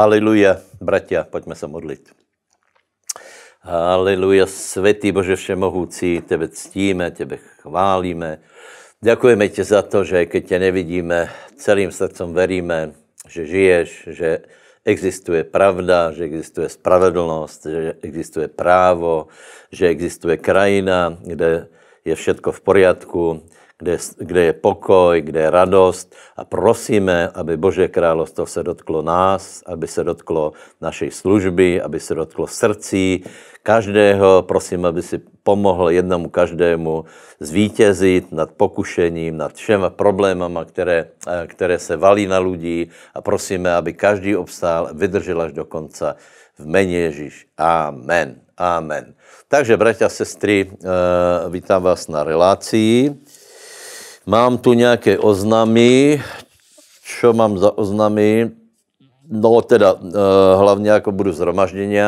Haleluja, bratia, pojďme se modlit. Haleluja, světý Bože všemohoucí, tebe ctíme, tebe chválíme. Děkujeme ti za to, že keď tě nevidíme, celým srdcem veríme, že žiješ, že existuje pravda, že existuje spravedlnost, že existuje právo, že existuje krajina, kde je všetko v pořádku, kde, kde je pokoj, kde je radost a prosíme, aby Bože královstvo se dotklo nás, aby se dotklo naší služby, aby se dotklo srdcí každého. Prosím, aby si pomohl jednomu každému zvítězit nad pokušením, nad všema problémama, které, eh, které se valí na lidi a prosíme, aby každý obstál, vydržel až do konce. V jméně Ježíš. Amen. Amen. Takže, bratia a sestry, eh, vítám vás na relácii. Mám tu nějaké oznamy. co mám za oznamy? No teda, eh, hlavně jako budu zhromažděně.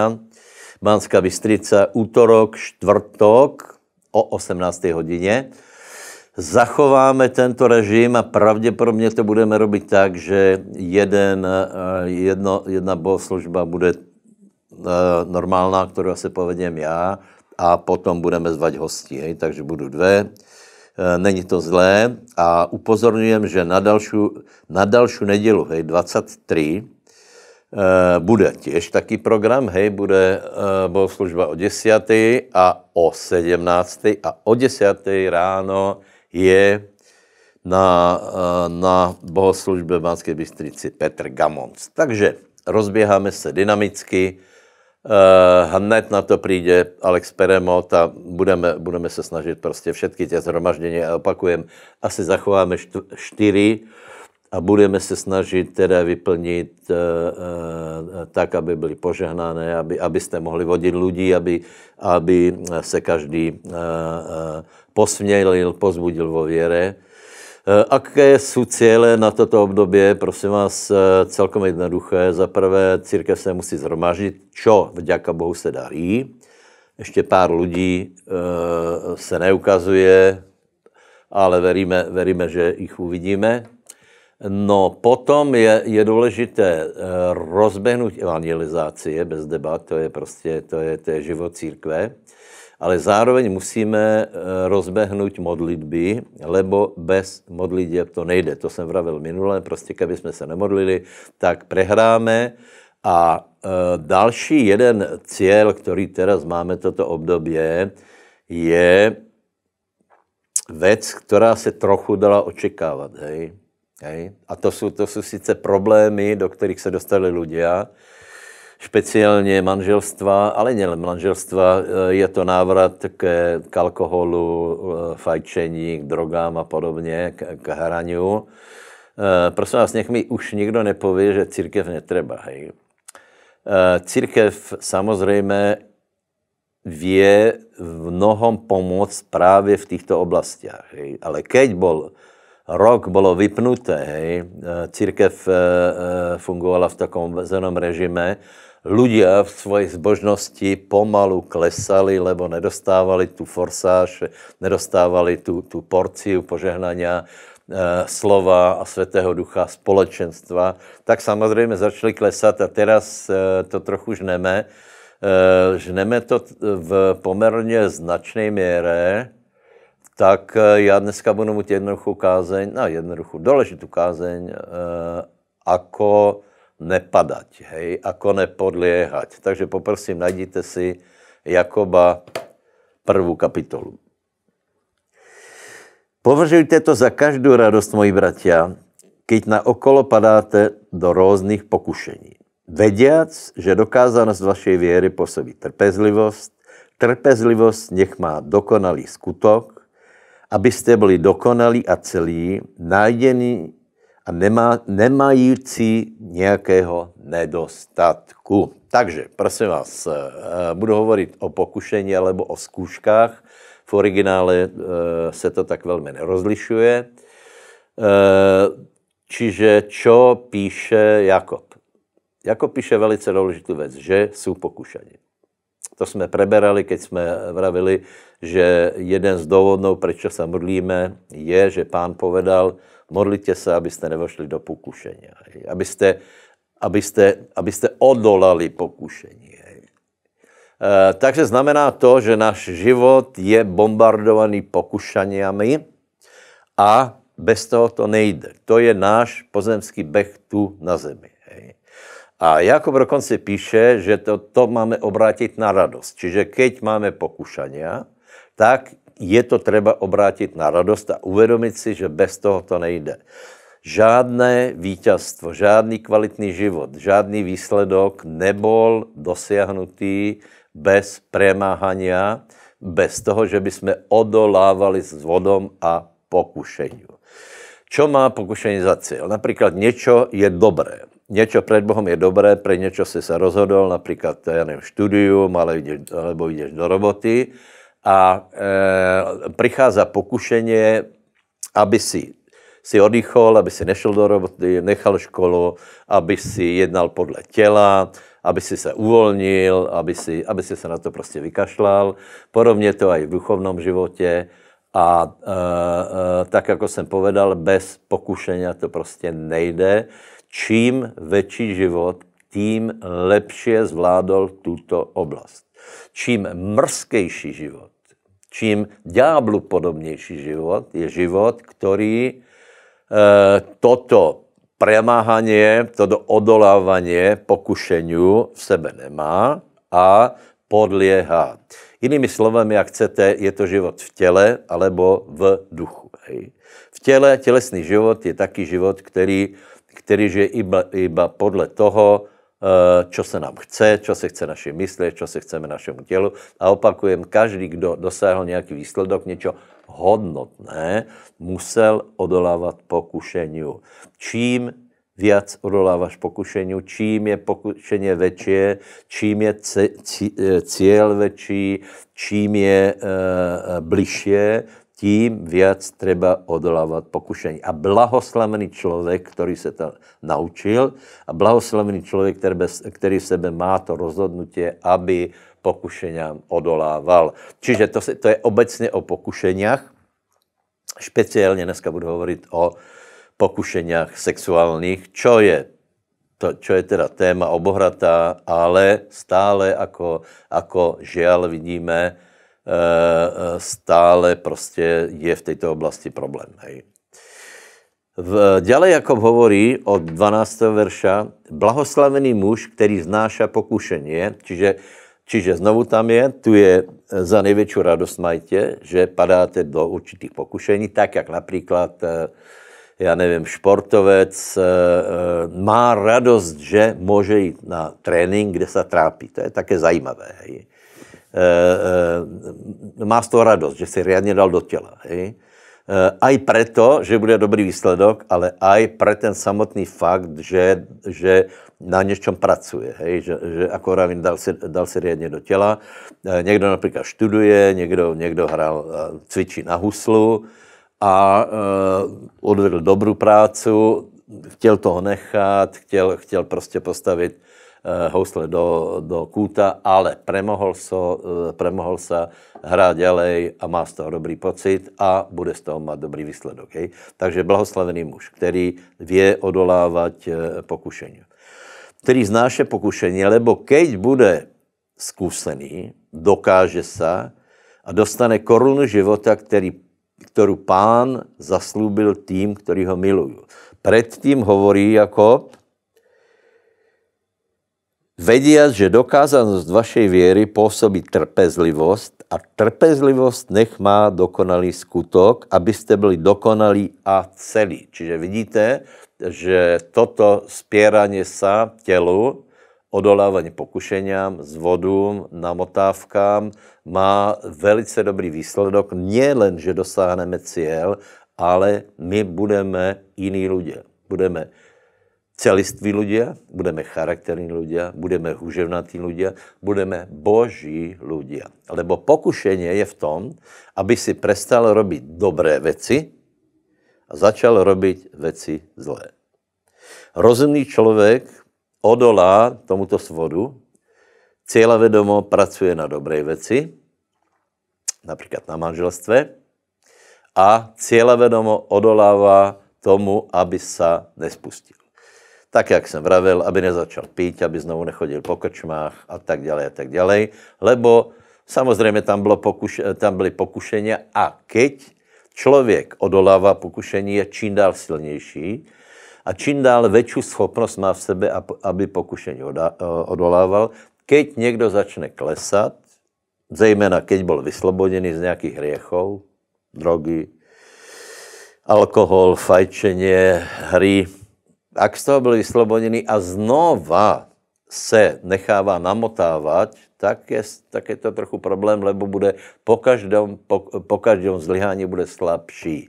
Banská Bystrica, útorok, čtvrtok o 18. hodině. Zachováme tento režim a pravděpodobně to budeme robit tak, že jeden, eh, jedno, jedna bohoslužba bude eh, normálna, kterou se povedem já, a potom budeme zvať hosti, hej, takže budu dve. Eh, není to zlé a upozorňujem, že na další, na další nedělu, hej, 23, eh, bude těž taký program, hej, bude eh, bohoslužba o 10. a o 17. a o 10. ráno je na, na bohoslužbě v Banské Bystrici Petr Gamonc. Takže rozběháme se dynamicky, Eh, hned na to přijde Alex Peremot a budeme, budeme se snažit prostě všetky tě zhromaždění a opakujem, asi zachováme čtyři a budeme se snažit teda vyplnit uh, uh, tak, aby byli požehnané, aby, abyste mohli vodit lidi, aby, aby se každý uh, uh, posmělil, pozbudil vo věre. Eh, Aké jsou cíle na toto období? Prosím vás, eh, celkom jednoduché. Za prvé, církev se musí zhromažit, čo vďaka Bohu se darí. Ještě pár lidí eh, se neukazuje, ale veríme, veríme že jich uvidíme. No potom je, je důležité rozběhnout evangelizaci, bez debat, to je prostě to je, to je život církve ale zároveň musíme eh, rozbehnout modlitby, lebo bez modliteb to nejde. To jsem vravil minule, prostě keby jsme se nemodlili, tak prehráme. A eh, další jeden cíl, který teraz máme toto období, je věc, která se trochu dala očekávat. Hej? Hej? A to jsou, to jsou sice problémy, do kterých se dostali lidé, špeciálně manželstva, ale nejen manželstva, eh, je to návrat k, k alkoholu, eh, fajčení, k drogám a podobně, k, k hraniu. Eh, prosím vás, nech mi už nikdo nepoví, že církev netreba. Hej. Církev samozřejmě vie v mnohom pomoct právě v těchto oblastiach. Hej. Ale keď bol rok bylo vypnuté, hej, církev fungovala v takovém zenom režime ľudia v svojej zbožnosti pomalu klesali, lebo nedostávali tu forsáž, nedostávali tu, tu porciu požehnania, eh, slova a svetého ducha společenstva, tak samozřejmě začali klesat a teraz eh, to trochu žneme. Eh, žneme to v poměrně značné míře, tak já dneska budu mít jednoduchou kázeň, no jednoduchou, důležitou kázeň, jako nepadať, hej, ako nepodliehať. Takže poprosím, najdíte si Jakoba prvú kapitolu. Považujte to za každou radost, moji bratia, keď na okolo padáte do různých pokušení. Vediac, že dokázanost vašej věry působí trpezlivost, trpezlivost nech má dokonalý skutok, abyste byli dokonalí a celí, nájdení a nemá, nemající nějakého nedostatku. Takže, prosím vás, eh, budu hovorit o pokušení alebo o zkouškách. V originále eh, se to tak velmi nerozlišuje. Eh, čiže čo píše Jakob? Jakob píše velice důležitou věc, že jsou pokušení. To jsme preberali, keď jsme vravili, že jeden z důvodů, proč se modlíme, je, že pán povedal, Modlitě se, abyste nevošli do pokušení, abyste, abyste, abyste odolali pokušení. Eh, takže znamená to, že náš život je bombardovaný pokušaniami a bez toho to nejde. To je náš pozemský beh tu na zemi. A Jakob dokonce píše, že to, to máme obrátit na radost. Čiže keď máme pokušania, tak je to třeba obrátit na radost a uvědomit si, že bez toho to nejde. Žádné vítězstvo, žádný kvalitní život, žádný výsledok nebol dosáhnutý bez přemáhání, bez toho, že bychom odolávali s vodom a pokušení. Čo má pokušení za cíl? Například něco je dobré. Něco před Bohem je dobré, pro něco si se rozhodl, například, já nevím, studium, ale jdeš, alebo jdeš do roboty a e, eh, prichádza pokušenie, aby si si odýchol, aby si nešel do roboty, nechal školu, aby si jednal podle těla, aby si se uvolnil, aby si, aby si se na to prostě vykašlal. Podobně to i v duchovnom životě. A e, e, tak, jako jsem povedal, bez pokušenia to prostě nejde. Čím větší život, tím lepšie zvládol tuto oblast. Čím mrzkejší život, čím ďáblu podobnější život je život, který e, toto premáhanie, toto odolávanie pokušení v sebe nemá a podlieha. Inými slovem, jak chcete, je to život v těle alebo v duchu. Hej. V těle, tělesný život je taký život, který, který žije iba, iba podle toho, Eh, čo se nám chce, čo se chce naše mysli, čo se chceme našemu tělu. A opakujem, každý, kdo dosáhl nějaký výsledok, něco hodnotné, musel odolávat pokušení. Čím viac odoláváš pokušení, čím je pokušení větší, čím je eh, cíl větší, čím je e, eh, bližšie, tím viac treba odolávat pokušení. A blahoslavený člověk, který se to naučil, a blahoslavený člověk, který, v sebe má to rozhodnutie, aby pokušeniam odolával. Čiže to, se, to je obecně o pokušeniach. Špeciálně dneska budu hovorit o pokušeniach sexuálních, čo je to, čo je teda téma obohratá, ale stále, jako jako žiaľ vidíme, Eh, eh, stále prostě je v této oblasti problém. Hej. V, ďalej Jakob hovorí od 12. verša, blahoslavený muž, který znáša pokušení, čiže, čiže znovu tam je, tu je eh, za největší radost majte, že padáte do určitých pokušení, tak jak například, já nevím, športovec má radost, že může jít na trénink, kde se trápí. To je také zajímavé. Hej. Eh, eh, má z toho radost, že si riadně dal do těla. Hej? Eh, aj preto, že bude dobrý výsledok, ale aj pre ten samotný fakt, že, že na něčem pracuje, hej? že, že ako Ravin dal si, dal si riadně do těla. Někdo například študuje, někdo, někdo hral, cvičí na huslu a odvedl dobrou práci. chtěl toho nechat, chtěl, chtěl prostě postavit Eh, housle do, do kůta, ale premohol, so, eh, premohol se hrá ďalej a má z toho dobrý pocit a bude z toho mít dobrý výsledok. Hej? Takže blahoslavený muž, který vě odolávat eh, pokušení. Který znáše pokušení, lebo keď bude skúsený, dokáže se a dostane korunu života, který, kterou pán zaslúbil tým, který ho milují. Předtím hovorí jako, Vediac, že dokázanost vašej viery pôsobí trpezlivost a trpezlivost nech má dokonalý skutok, aby ste byli dokonalí a celí. Čiže vidíte, že toto spieranie sa telu, odolávanie pokušeniam, zvodům, namotávkám má velice dobrý výsledok. Nielen, že dosáhneme cieľ, ale my budeme jiní lidé. Budeme celiství ľudia, budeme charakterní ľudia, budeme huževnatí ľudia, budeme boží ľudia. Lebo pokušenie je v tom, aby si prestal robiť dobré veci a začal robiť veci zlé. Rozumný člověk odolá tomuto svodu, cieľavedomo pracuje na dobré věci, například na manželstve, a cieľavedomo odolává tomu, aby se nespustil tak jak jsem vravil, aby nezačal pít, aby znovu nechodil po krčmách a tak dále a tak dále, lebo samozřejmě tam, bylo pokuš, tam byly pokušení a keď člověk odolává pokušení, je čím dál silnější a čím dál větší schopnost má v sebe, aby pokušení eh, odolával. Keď někdo začne klesat, zejména keď byl vysloboděný z nějakých hriechov, drogy, alkohol, fajčeně, hry, ak z toho byli vysloboněni a znova se nechává namotávat, tak je, tak je to trochu problém, lebo bude po každém, po, po každém zlyhání bude slabší.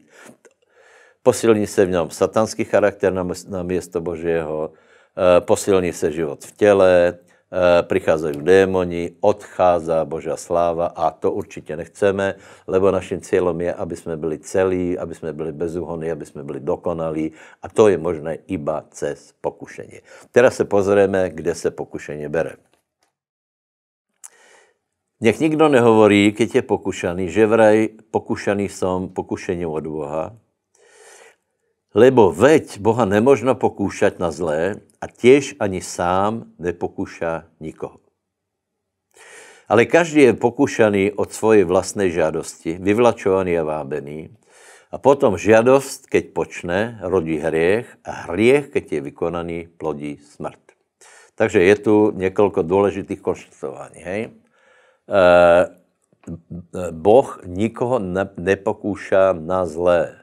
Posilní se v něm satanský charakter na, na město Božího, eh, posilní se život v těle, Eh, prichádzajú démoni, odchádza Božia sláva a to určitě nechceme, lebo naším cílem je, aby jsme byli celí, aby jsme byli bezúhonní, aby jsme byli dokonalí a to je možné iba cez pokušení. Teraz se pozrieme, kde se pokušení bere. Nech nikdo nehovorí, keď je pokušaný, že vraj pokušaný som pokušením od Boha, Lebo veď Boha nemožno pokúšať na zlé a těž ani sám nepokúša nikoho. Ale každý je pokušaný od svojej vlastnej žádosti, vyvlačovaný a vábený. A potom žádost, keď počne, rodí hriech a hriech, keď je vykonaný, plodí smrt. Takže je tu několik důležitých konštatování. Hej? E, boh nikoho nepokúša na zlé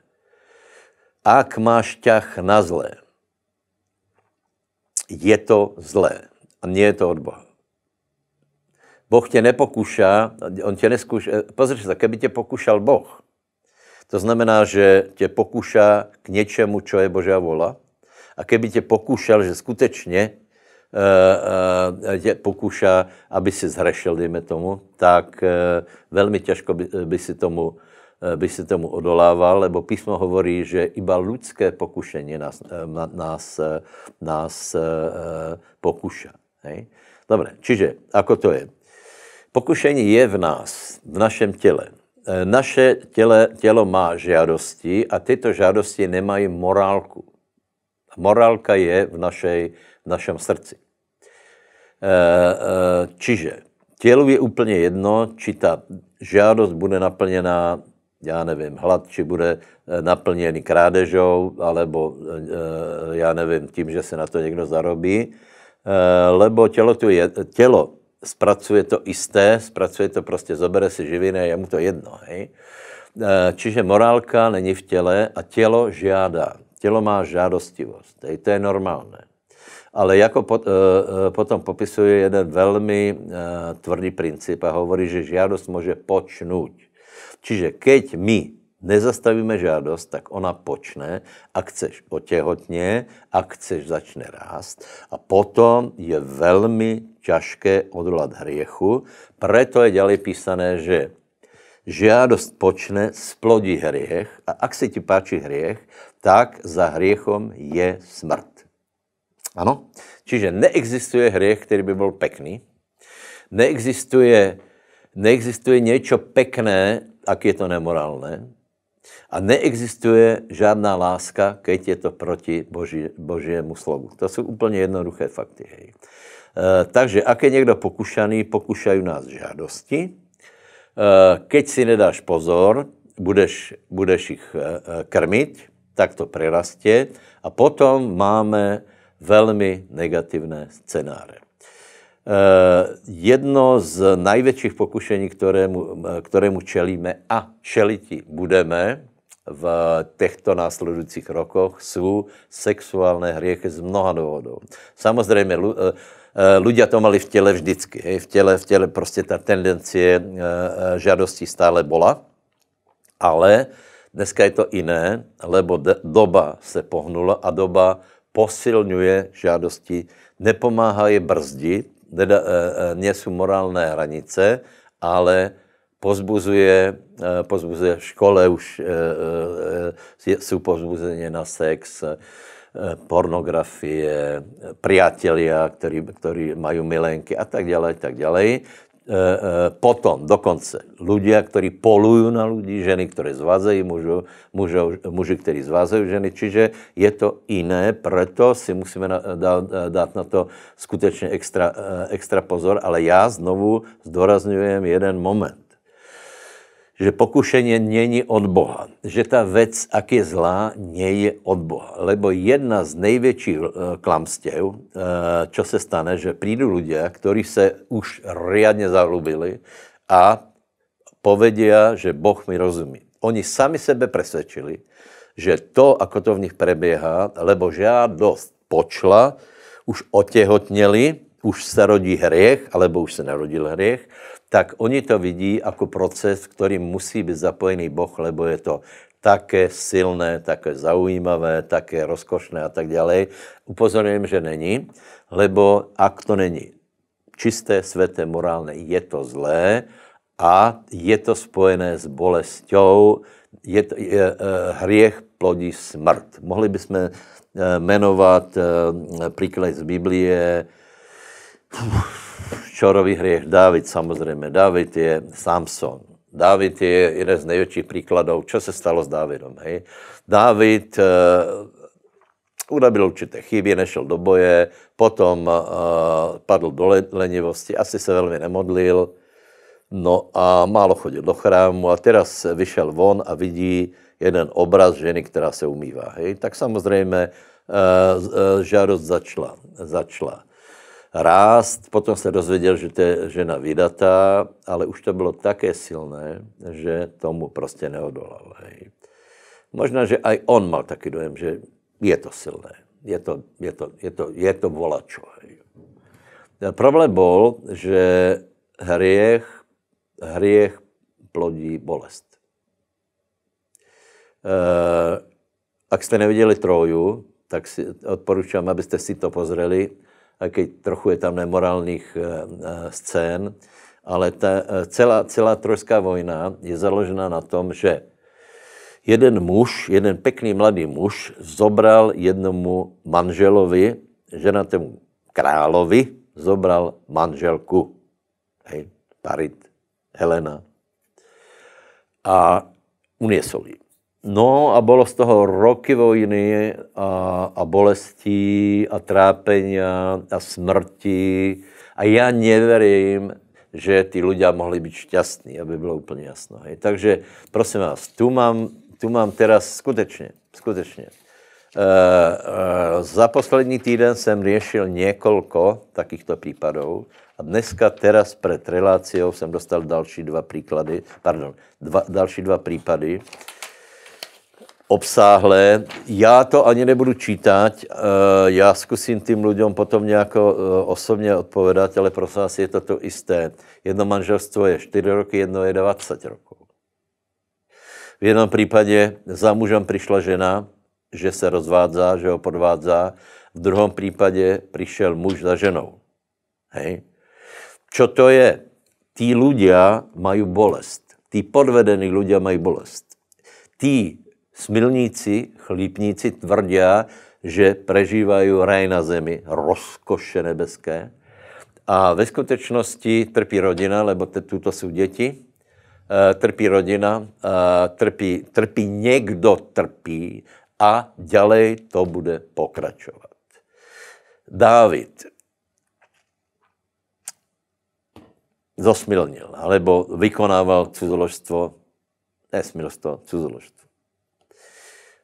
ak máš ťah na zlé, je to zlé. A nie je to od Boha. Boh tě nepokušá, on tě neskušá, eh, pozri se, keby tě pokušal Boh, to znamená, že tě pokušá k něčemu, čo je Božá vola, a keby tě pokušal, že skutečně uh, uh, tě pokušá, aby si zhrešil, dejme tomu, tak uh, velmi těžko by, by si tomu Eh, by si tomu odolával, lebo písmo hovorí, že iba lidské pokušení nás, eh, nás, eh, nás pokuša. Hej? Dobre, čiže ako to je? Pokušení je v nás, v našem těle. Naše těle, tělo má žádosti a tyto žádosti nemají morálku. Morálka je v, našej, v našem srdci. Čiže tělu je úplně jedno, či ta žádost bude naplněná já nevím, hlad, či bude eh, naplněný krádežou, alebo eh, já nevím, tím, že se na to někdo zarobí, eh, lebo tělo, tu je, tělo zpracuje to isté, zpracuje to prostě, zobere si živiny je mu to jedno. Hej? Čiže morálka není v těle a tělo žádá. Tělo má žádostivost, hej? to je normálné. Ale jako pot, potom popisuje jeden velmi tvrdý princip a hovorí, že žádost může počnout. Čiže keď my nezastavíme žádost, tak ona počne a chceš otěhotně a chceš začne rást. A potom je velmi ťažké odolat hriechu, proto je ďalej písané, že žádost počne, splodí hriech a ak se ti páči hriech, tak za hriechom je smrt. Ano? Čiže neexistuje hriech, který by byl pekný, neexistuje neexistuje něco pekné, ak je to nemorálné. A neexistuje žádná láska, keď je to proti boží, božiemu slovu. To jsou úplně jednoduché fakty. Hej. E, takže, ak je někdo pokušaný, pokušají nás žádosti. E, keď si nedáš pozor, budeš, budeš ich e, krmit, tak to prerastě. A potom máme velmi negativné scénáře. Eh, jedno z největších pokušení, kterému, eh, kterému čelíme a čeliti budeme v těchto následujících rokoch, jsou sexuální hriechy z mnoha důvodů. Samozřejmě, ľudia eh, to mali v těle vždycky. V těle, v těle prostě ta tendencie žádosti stále bola, ale dneska je to jiné, lebo doba se pohnula a doba posilňuje žádosti, nepomáhá je brzdit, teda eh, eh, sú morálne hranice, ale pozbuzuje, eh, pozbuzuje v škole už sú pozbuzenie na sex, pornografie, priatelia, ktorí, ktorí majú milenky a tak ďalej, tak ďalej. Eh, eh, potom dokonce ľudia, ktorí polujú na ľudí, ženy, ktoré zvázejí mužov, mužov, muži, ktorí zvázajú ženy, čiže je to iné, preto si musíme eh, dát na to skutečně extra, extra pozor, ale já znovu zdorazňujem jeden moment že pokušení není od Boha. Že ta věc, ak je zlá, není je od Boha. Lebo jedna z největších eh, klamstiev, eh, co se stane, že přijdou lidé, kteří se už riadně zahlubili a povedia, že Boh mi rozumí. Oni sami sebe přesvědčili, že to, ako to v nich prebieha, lebo žádost počla, už otehotněli, už se rodí hriech, alebo už se narodil hriech tak oni to vidí jako proces, v kterým musí být zapojený Boh, lebo je to také silné, také zaujímavé, také rozkošné a tak dále. Upozorňujem, že není, lebo ak to není čisté, sveté, morálné, je to zlé a je to spojené s bolestou, je, to, je, je, eh, hriech plodí smrt. Mohli bychom eh, jmenovat eh, příklad z Biblie, Šorový hriech Dávid, samozrejme. Dávid je Samson. Dávid je jeden z největších příkladů, co se stalo s Dávidem. Hej? Dávid uh, urobil určité chyby, nešel do boje, potom uh, padl do lenivosti, asi se velmi nemodlil, no a málo chodil do chrámu a teraz vyšel von a vidí jeden obraz ženy, která se umývá. Hej? Tak samozřejmě uh, žádost začala. začala rást. Potom se dozvěděl, že to je žena vydatá, ale už to bylo také silné, že tomu prostě neodolal. Hej. Možná, že aj on mal taky dojem, že je to silné. Je to, je to, je to, je to volačo. Hej. Problém byl, že hriech, hriech plodí bolest. E, ak jste neviděli Troju, tak si odporučám, abyste si to pozreli keď trochu je tam nemorálních eh, eh, scén, ale ta eh, celá, celá trojská vojna je založena na tom, že jeden muž, jeden pekný mladý muž, zobral jednomu manželovi, ženatému královi, zobral manželku. Hej, Parit, Helena. A uniesol je No a bylo z toho roky vojny a, a bolestí a trápení a smrti. A já nevěřím, že ty lidé mohli být šťastní, aby bylo úplně jasno. Hej. Takže prosím vás, tu mám, tu mám teraz skutečně, skutečně. E, e, za poslední týden jsem řešil několik takýchto případů a dneska teraz před reláciou jsem dostal další dva příklady, pardon, dva, další dva případy obsáhlé. Já to ani nebudu čítat, eh, já zkusím tím lidem potom nějak eh, osobně odpovědat, ale pro vás, je to to jisté. Jedno manželstvo je 4 roky, jedno je 20 rokov. V jednom případě za mužem přišla žena, že se rozvádzá, že ho podvádzá, v druhém případě přišel muž za ženou. Hej. Čo to je? Tí ľudia mají bolest. Tí podvedení ľudia mají bolest. Tí Smilníci, chlípníci tvrdí, že prežívají raj na zemi, rozkoše nebeské. A ve skutečnosti trpí rodina, lebo tuto jsou děti, e, trpí rodina, e, trpí, trpí někdo trpí a ďalej to bude pokračovat. Dávid zosmilnil, alebo vykonával cudzoložstvo, ne smilstvo, cudzoložstvo.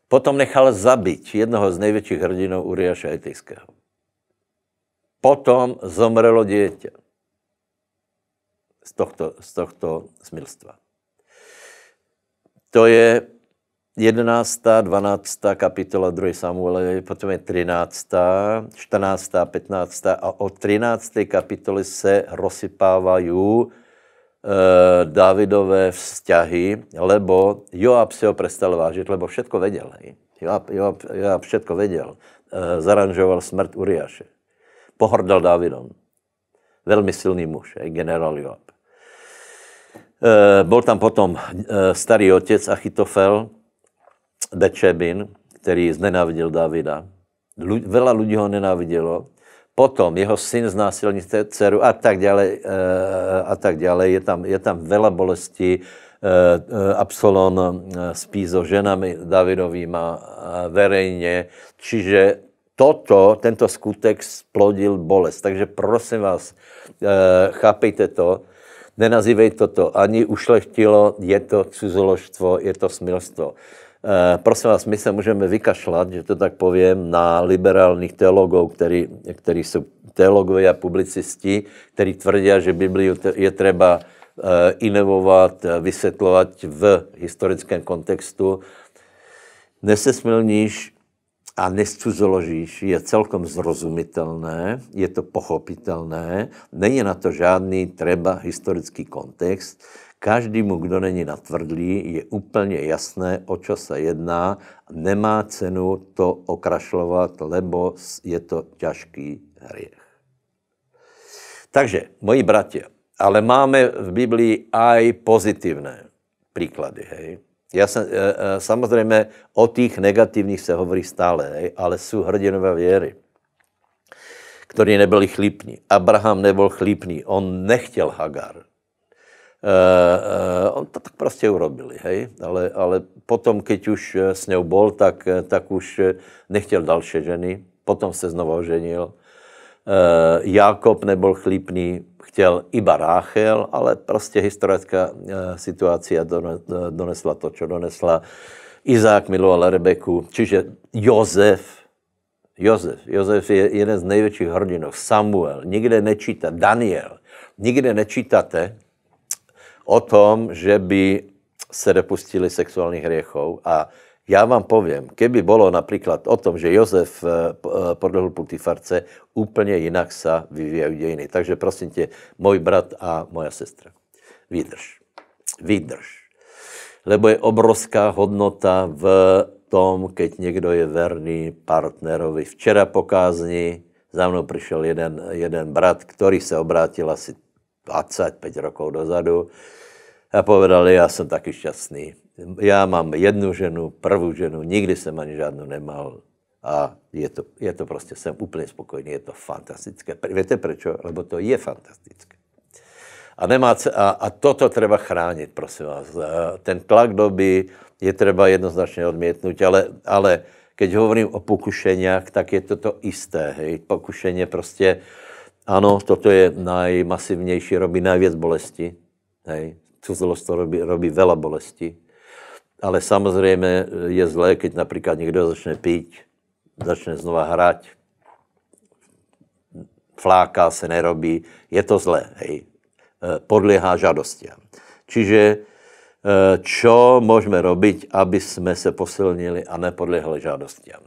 Potom nechal zabít jednoho z největších hrdinů Uriáša Etejského. Potom zomrelo dítě z tohto, z tohto smilstva. To je 11., 12. kapitola 2. Samuele, potom je 13., 14., 15. a o 13. kapitole se rozsypávají Eh, Dávidové vzťahy, lebo Joab si ho prestal vážit, lebo všetko věděl. Joab, Joab, Joab všetko vedel. Eh, zaranžoval smrt Uriáše. Pohordal Davidom. Velmi silný muž, generál Joab. Eh, byl tam potom starý otec Achitofel, Bečebin, který znenáviděl Davida. Lu, veľa lidí ho nenávidělo, Potom jeho syn znásilní dceru a tak dále eh, a tak dále. Je tam, je tam vela bolesti. Eh, eh, Absalon spí so ženami Davidovýma verejně. Čiže toto, tento skutek splodil bolest. Takže prosím vás, chápejte to, nenazývej toto ani ušlechtilo, je to cuzoložstvo, je to smilstvo. Eh, prosím vás, my se můžeme vykašlat, že to tak povím, na liberálních teologů, který, který jsou teologové a publicisti, kteří tvrdí, že Bibliu je třeba eh, inovovat, vysvětlovat v historickém kontextu. Nesesmilníš a nescuzoložíš je celkom zrozumitelné, je to pochopitelné, není na to žádný třeba historický kontext, Každému, kdo není natvrdlý, je úplně jasné, o čo se jedná. Nemá cenu to okrašlovat, lebo je to těžký hriech. Takže, moji bratě, ale máme v Biblii aj pozitivné příklady. hej. Já jsem, eh, eh, samozřejmě o těch negativních se hovorí stále, hej, ale jsou hrdinové věry, kteří nebyli chlípní. Abraham nebyl chlípný, on nechtěl Hagar, Eh, eh, on to tak prostě urobili, hej, ale, ale potom, keď už eh, s ňou bol, tak, tak už nechtěl další ženy, potom se znovu oženil. Jakob nebyl chlípný, chtěl iba Ráchel, ale prostě historická situace donesla to, co donesla. Izák miloval Rebeku, čiže Jozef, Jozef. Jozef je jeden z největších hrdinů. Samuel. Nikde nečíta. Daniel. Nikde nečítate, o tom, že by se dopustili sexuálních hriechov a já vám povím, keby bylo například o tom, že Jozef eh, eh, podlehl Putifarce, úplně jinak se vyvíjají dějiny. Takže prosím tě, můj brat a moja sestra, vydrž. Vydrž. Lebo je obrovská hodnota v tom, keď někdo je verný partnerovi. Včera po kázni za mnou přišel jeden, jeden brat, který se obrátil asi 25 rokov dozadu a povedal, já jsem taky šťastný. Já mám jednu ženu, prvou ženu, nikdy jsem ani žádnou nemal. A je to, je to prostě, jsem úplně spokojený. je to fantastické. Víte proč? Lebo to je fantastické. A, nemá, a, a toto treba chránit, prosím vás. Ten tlak doby je třeba jednoznačně odmětnout, ale, ale keď hovorím o pokušeniach, tak je to to isté. Hej. Pokušeně prostě, ano, toto je nejmasivnější, robí najvěc bolesti. Hej cudzolost robí, robí veľa bolesti. Ale samozrejme je zlé, keď napríklad niekto začne piť, začne znova hrať, fláka se nerobí. Je to zlé, hej. E, Podliehá žadostiam. Čiže e, čo můžeme robiť, aby jsme se posilnili a nepodlehli žádostiam?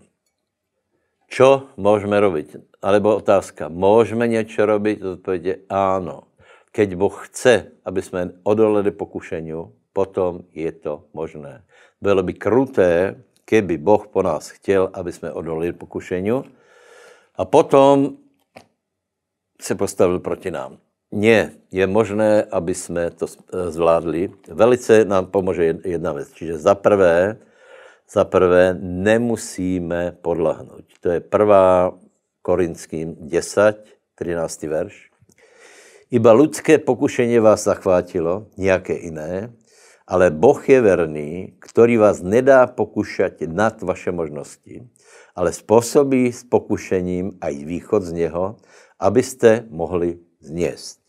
Čo můžeme robiť? Alebo otázka, můžeme něco robiť? Odpověď je áno. Keď Boh chce, aby jsme odolali pokušení, potom je to možné. Bylo by kruté, keby Boh po nás chtěl, aby jsme odolili pokušení a potom se postavil proti nám. Ne, je možné, aby jsme to eh, zvládli. Velice nám pomůže jedna věc. Čiže za prvé, za prvé nemusíme podlahnout. To je prvá Korinským 10, 13. verš. Iba lidské pokušení vás zachvátilo, nějaké jiné, ale Boh je verný, který vás nedá pokušat nad vaše možnosti, ale způsobí s pokušením a i východ z něho, abyste mohli zněst.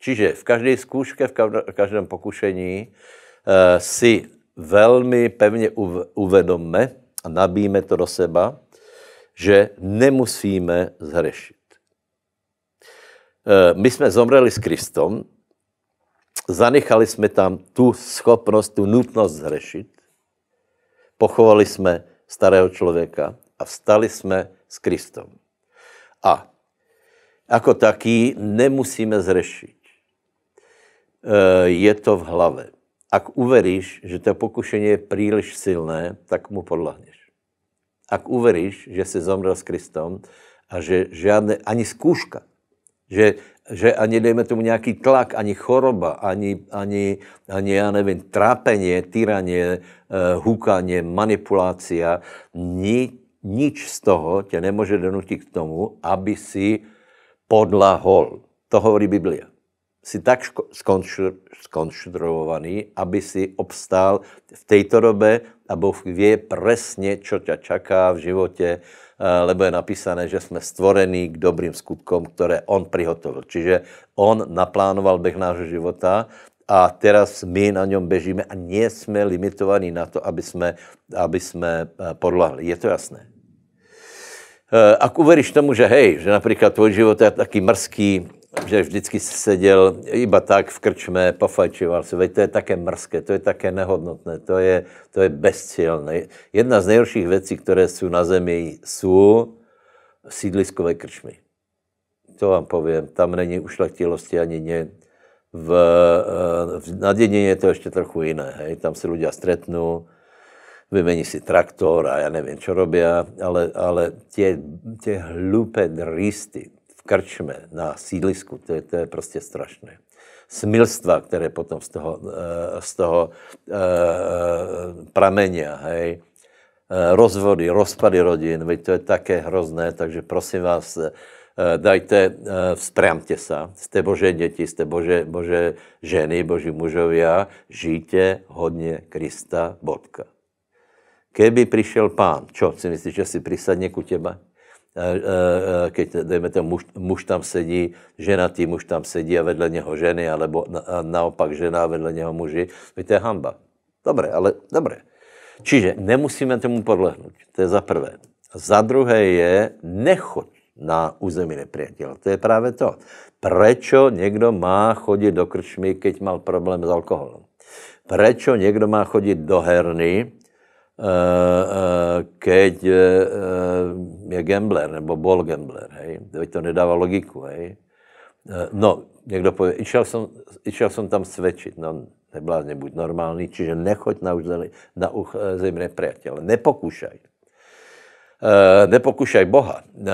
Čiže v každé zkoušce, v každém pokušení eh, si velmi pevně uvedomme a nabíme to do seba, že nemusíme zhřešit. Eh, my jsme zomreli s Kristom, zanechali jsme tam tu schopnost, tu nutnost zhrešit, pochovali jsme starého člověka a vstali jsme s Kristem. A jako taký nemusíme zřešit. Eh, je to v hlavě. Ak uveríš, že to pokušení je příliš silné, tak mu podlahneš. Ak uveríš, že jsi zomrel s Kristem a že žádné ani zkouška že, že ani, dejme tomu, nějaký tlak, ani choroba, ani, ani, ani já nevím, trápenie, tyraně, eh, hukaně, manipulácia, ni, nič z toho tě nemůže donutit k tomu, aby si podlahol. To hovorí Biblia. Si tak skonštruovaný, aby si obstál v této době a Boh přesně, co čo ťa čaká v životě, Eh, lebo je napísané, že jsme stvorení k dobrým skutkom, které on prihotovil. Čiže on naplánoval běh nášho života a teraz my na něm bežíme a nie jsme limitovaní na to, aby jsme, aby jsme eh, podlahli. Je to jasné? Eh, Ak uveríš tomu, že hej, že například tvoj život je taký mrzký, že vždycky seděl iba tak v krčme, pafajčoval se, veď to je také mrzké, to je také nehodnotné, to je, to je bezcielné. Jedna z nejhorších věcí, které jsou na zemi, jsou sídliskové krčmy. To vám povím, tam není ušlechtilosti ani ne, v, eh, v naděnění je to ještě trochu jiné, hej, tam se lidé stretnou, vymení si traktor a já nevím, co robí, ale, ale tě, tě hlupé dristy, krčme, na sídlisku, to je, to je prostě strašné. Smilstva, které potom z toho, eh, z toho eh, pramení, hej, eh, rozvody, rozpady rodin, veď to je také hrozné, takže prosím vás, dajte, vzprámte se, jste Bože děti, jste Bože, Bože ženy, Boží mužovia, žijte hodně Krista, bodka. Keby přišel pán, čo si myslíš, že si přisadne ku těba? keď, dejme tomu, muž, muž tam sedí, ženatý muž tam sedí a vedle něho ženy, alebo na, naopak žena a vedle něho muži, to je hamba. Dobré, ale dobré. Čiže nemusíme tomu podlehnout, to je za prvé. Za druhé je nechoď na území nepřítele. To je právě to. Prečo někdo má chodit do krčmy, keď mal problém s alkoholem? Prečo někdo má chodit do herny, Eh, eh, keď eh, je gambler nebo bol gambler, hej. veď to nedává logiku, hej. No, někdo pově, išel jsem, išel jsem tam svědčit, no neblázně, buď normální, čiže nechoď na, území, na území nepřátele, nepokušaj. Uh, nepokušaj Boha. Uh,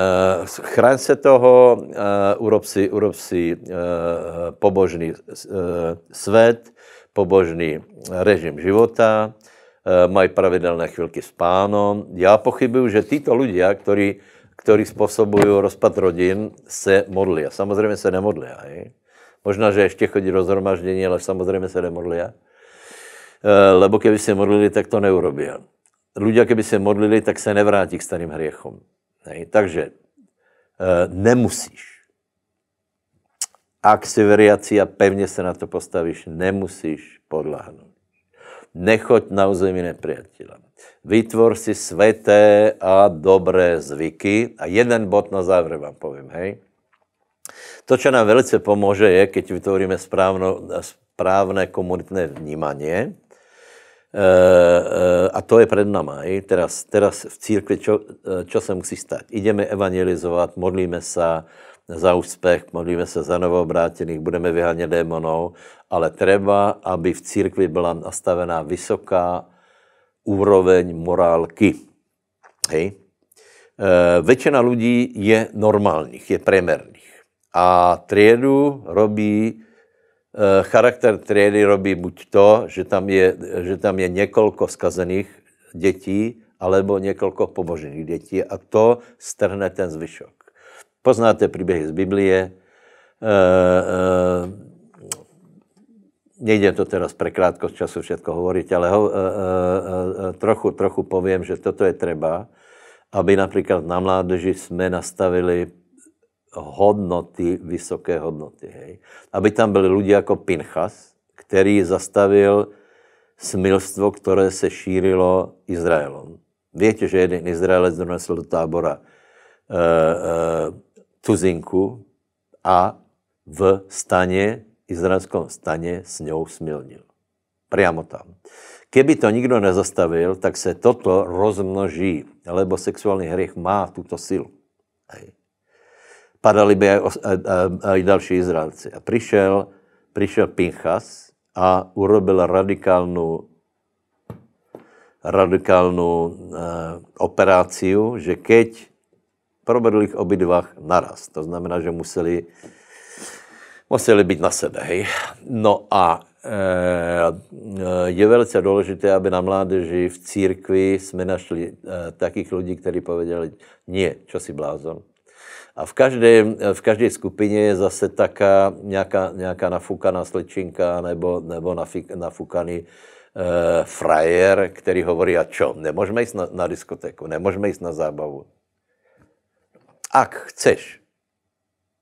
chraň se toho, uh, urob si, urob si uh, pobožný uh, svět, pobožný režim života, uh, Eh, mají pravidelné chvilky spáno. Já pochybuju, že tyto lidi, kteří, který způsobují rozpad rodin, se modlí. A samozřejmě se nemodlí. Aj. Možná, že ještě chodí do zhromaždění, ale samozřejmě se nemodlí. Eh, lebo keby se modlili, tak to neurobí. Ľudia, keby se modlili, tak se nevrátí k starým hriechom. Hej? Takže eh, nemusíš. Ak si veriaci a pevně se na to postavíš, nemusíš podláhnout nechoď na území nepriateľa. Vytvor si sveté a dobré zvyky. A jeden bod na závěr vám povím, hej. To, co nám velice pomůže, je, keď vytvoríme správno, správné komunitné vnímanie, E, e, a to je před náma. I teraz, teraz v církvi, čo, eh, čo se musí stát? Ideme evangelizovat, modlíme se, za úspěch, modlíme se za novoobrátěných, budeme vyhánět démonou, ale třeba, aby v církvi byla nastavená vysoká úroveň morálky. Hej? E, většina lidí je normálních, je premerných. A triedu robí, e, charakter triedy robí buď to, že tam je, že tam je několik skazených dětí, alebo několik pobožených dětí a to strhne ten zvyšok. Poznáte příběhy z Biblie, eh, eh, nejde to teraz pre krátkosť času všetko hovoriť, ale ho, e, e, trochu, trochu poviem, že toto je treba, aby například na mládeži jsme nastavili hodnoty, vysoké hodnoty. Hej. Aby tam byli lidi jako Pinchas, který zastavil smilstvo, které se šířilo Izraelom. Víte, že jeden Izraelec donesl do tábora cuzinku a v staně, izraelském staně s ňou smilnil. Priamo tam. Keby to nikdo nezastavil, tak se toto rozmnoží, lebo sexuální hřích má tuto silu. Hej. Padali by aj, aj další Izraelci. A přišel, přišel Pinchas a urobil radikálnu radikálnu e, operáciu, že keď Provedl jich dva naraz. To znamená, že museli, museli být na sebe. Hej. No a eh, je velice důležité, aby na mládeži v církvi jsme našli eh, takých lidí, kteří pověděli, nie, čo si blázon. A v každé, v každé skupině je zase taká nějaká, nějaká nafukaná slečinka nebo, nebo nafik, nafukaný eh, frajer, který hovorí, a čo, nemůžeme jít na, na diskotéku, nemůžeme jít na zábavu. Ak chceš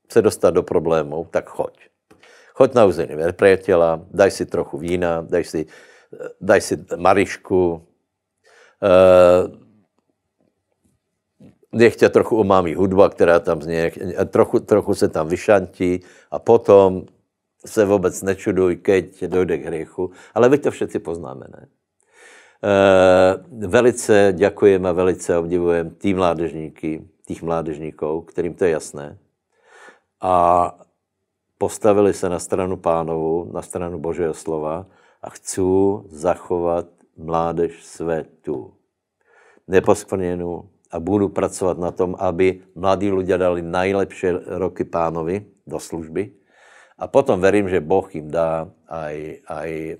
se dostat do problémů, tak choď. Choď na území přítela, daj si trochu vína, daj si, daj si marišku, uh, nech tě trochu umámí hudba, která tam zní, trochu, trochu se tam vyšantí a potom se vůbec nečuduj, keď dojde k hriechu. Ale vy to všetci poznáme, ne? Uh, velice děkujeme, velice obdivujeme tým mládežníky, těch mládežníků, kterým to je jasné. A postavili se na stranu pánovu, na stranu Božího slova a chcou zachovat mládež světu Neposkvrněnou a budu pracovat na tom, aby mladí lidé dali nejlepší roky pánovi do služby. A potom verím, že Boh jim dá aj, aj eh,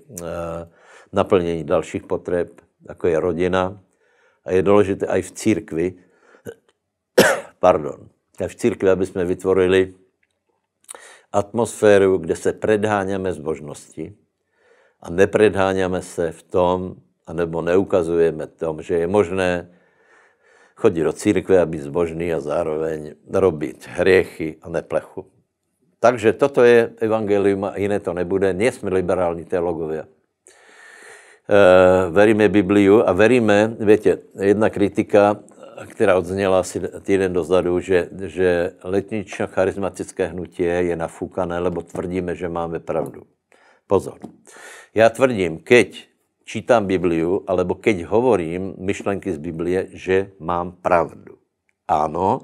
naplnění dalších potřeb, jako je rodina. A je důležité i v církvi, pardon, v církvi, aby jsme vytvorili atmosféru, kde se predháňame zbožnosti a nepredháňame se v tom, anebo neukazujeme tom, že je možné chodit do církve a být zbožný a zároveň robit hriechy a neplechu. Takže toto je evangelium a jiné to nebude. Nejsme liberální teologové. E, veríme Bibliu a veríme, víte, jedna kritika která odzněla asi týden dozadu, že, že letnično charismatické hnutí je nafúkané, lebo tvrdíme, že máme pravdu. Pozor. Já tvrdím, keď čítám Bibliu, alebo keď hovorím myšlenky z Biblie, že mám pravdu. Ano,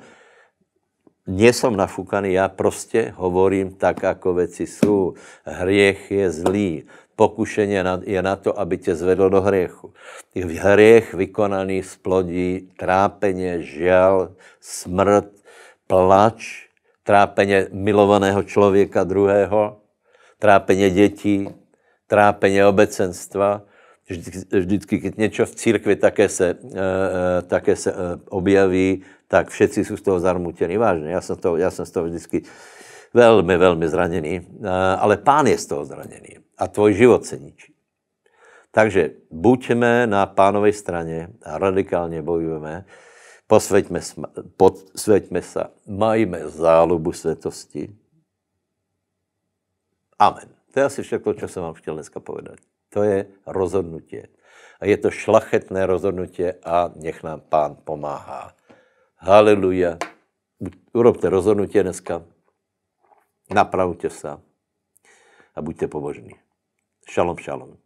som nafukaný, já prostě hovorím tak, jako věci jsou. Hriech je zlý, pokušení je na to, aby tě zvedlo do hriechu. Hriech vykonaný splodí trápeně, žel, smrt, plač, trápeně milovaného člověka druhého, trápeně dětí, trápeně obecenstva. Vždycky, když něco v církvi také se, eh, eh, také se eh, objaví, tak všetci jsou z toho zarmutěni. Vážně, já jsem, to, já jsem z toho vždycky velmi, velmi zraněný, ale pán je z toho zraněný a tvoj život se ničí. Takže buďme na pánové straně a radikálně bojujeme, posveďme, posveďme se, majme zálubu světosti. Amen. To je asi všechno, co jsem vám chtěl dneska povedat. To je rozhodnutě. A je to šlachetné rozhodnutě a nech nám pán pomáhá. Haleluja. Urobte rozhodnutě dneska, napravte se a buďte pobožní. Shalom, shalom.